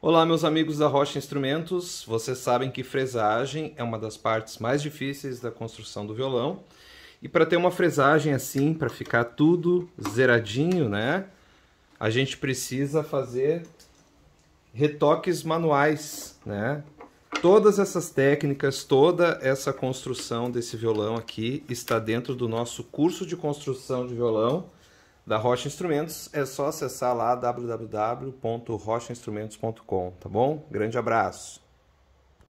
Olá, meus amigos da Rocha Instrumentos. Vocês sabem que fresagem é uma das partes mais difíceis da construção do violão. E para ter uma fresagem assim, para ficar tudo zeradinho, né? A gente precisa fazer retoques manuais, né? Todas essas técnicas, toda essa construção desse violão aqui está dentro do nosso curso de construção de violão da Rocha Instrumentos, é só acessar lá www.rochainstrumentos.com, tá bom? Grande abraço!